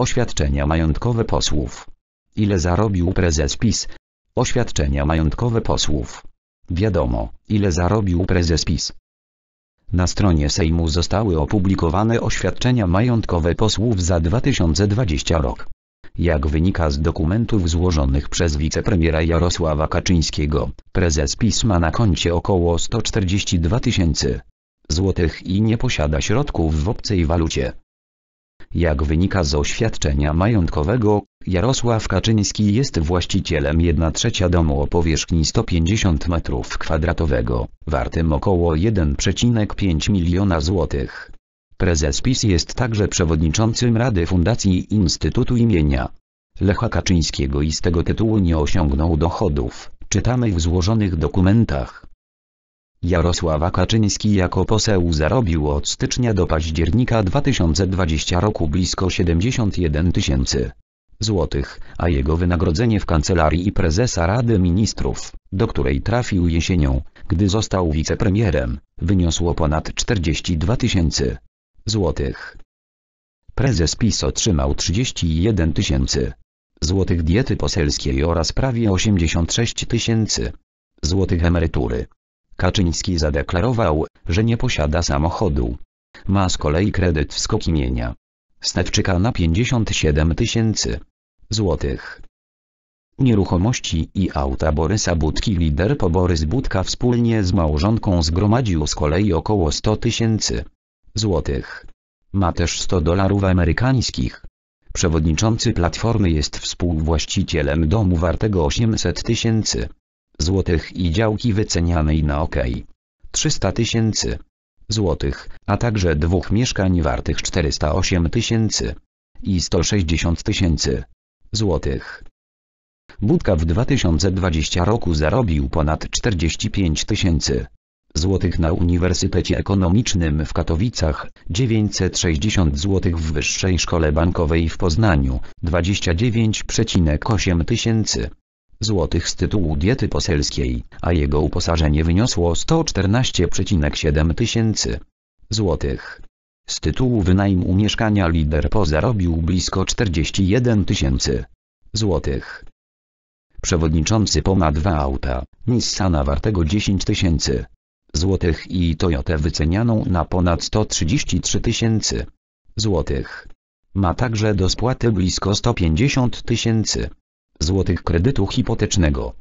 Oświadczenia majątkowe posłów. Ile zarobił prezes PiS? Oświadczenia majątkowe posłów. Wiadomo, ile zarobił prezes PiS. Na stronie Sejmu zostały opublikowane oświadczenia majątkowe posłów za 2020 rok. Jak wynika z dokumentów złożonych przez wicepremiera Jarosława Kaczyńskiego, prezes PiS ma na koncie około 142 tysięcy złotych i nie posiada środków w obcej walucie. Jak wynika z oświadczenia majątkowego, Jarosław Kaczyński jest właścicielem 1 trzecia domu o powierzchni 150 m2, wartym około 1,5 miliona złotych. Prezes PiS jest także przewodniczącym Rady Fundacji Instytutu imienia Lecha Kaczyńskiego i z tego tytułu nie osiągnął dochodów, czytamy w złożonych dokumentach. Jarosława Kaczyński jako poseł zarobił od stycznia do października 2020 roku blisko 71 tysięcy złotych, a jego wynagrodzenie w kancelarii prezesa Rady Ministrów, do której trafił jesienią, gdy został wicepremierem, wyniosło ponad 42 tysięcy złotych. Prezes PiS otrzymał 31 tysięcy złotych diety poselskiej oraz prawie 86 tysięcy złotych emerytury. Kaczyński zadeklarował, że nie posiada samochodu. Ma z kolei kredyt w skok Stawczyka na 57 tysięcy złotych. Nieruchomości i auta Borysa Budki lider po Borys Budka wspólnie z małżonką zgromadził z kolei około 100 tysięcy złotych. Ma też 100 dolarów amerykańskich. Przewodniczący Platformy jest współwłaścicielem domu wartego 800 tysięcy złotych i działki wycenianej na ok. 300 tysięcy złotych, a także dwóch mieszkań wartych 408 tysięcy i 160 tysięcy złotych. Budka w 2020 roku zarobił ponad 45 tysięcy złotych na Uniwersytecie Ekonomicznym w Katowicach, 960 złotych w Wyższej Szkole Bankowej w Poznaniu, 29,8 tysięcy zł z tytułu diety poselskiej, a jego uposażenie wyniosło 114,7 tysięcy złotych. Z tytułu wynajmu mieszkania lider po zarobił blisko 41 tysięcy złotych. Przewodniczący ma dwa auta, Nissana wartego 10 tysięcy złotych i Toyotę wycenianą na ponad 133 tysięcy złotych. Ma także do spłaty blisko 150 tysięcy złotych kredytu hipotecznego.